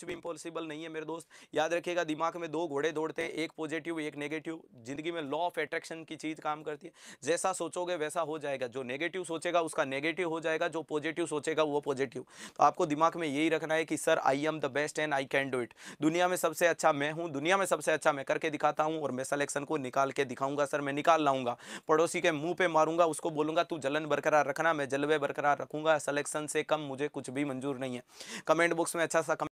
कुछ भी इम्पॉसिबल नहीं है मेरे दोस्त याद रखिएगा दिमाग में दो घोड़े दौड़ते हैं एक पॉजिटिव एक नेगेटिव जिंदगी में लॉ ऑफ एट्रैक्शन की चीज़ काम करती है जैसा सोचोगे वैसा हो जाएगा जो नेगेटिव सोचेगा उसका नेगेटिव हो जाएगा जो पॉजिटिव सोचेगा वो पॉजिटिव तो आपको दिमाग में यही रखना है कि sir I am the best and I can do it दुनिया में सबसे अच्छा मैं हूँ दुनिया में सबसे अच्छा मैं करके दिखाता हूँ और मैं सलेक्शन को निकाल के दिखाऊंगा सर मैं निकाल लाऊंगा पड़ोसी के मुँह पर मारूंगा उसको बोलूंगा तू जलन बरकरार रखना मैं जलवे बरकरार रखूंगा सलेक्शन से कम मुझे कुछ भी मंजूर नहीं है कमेंट बॉक्स में अच्छा सा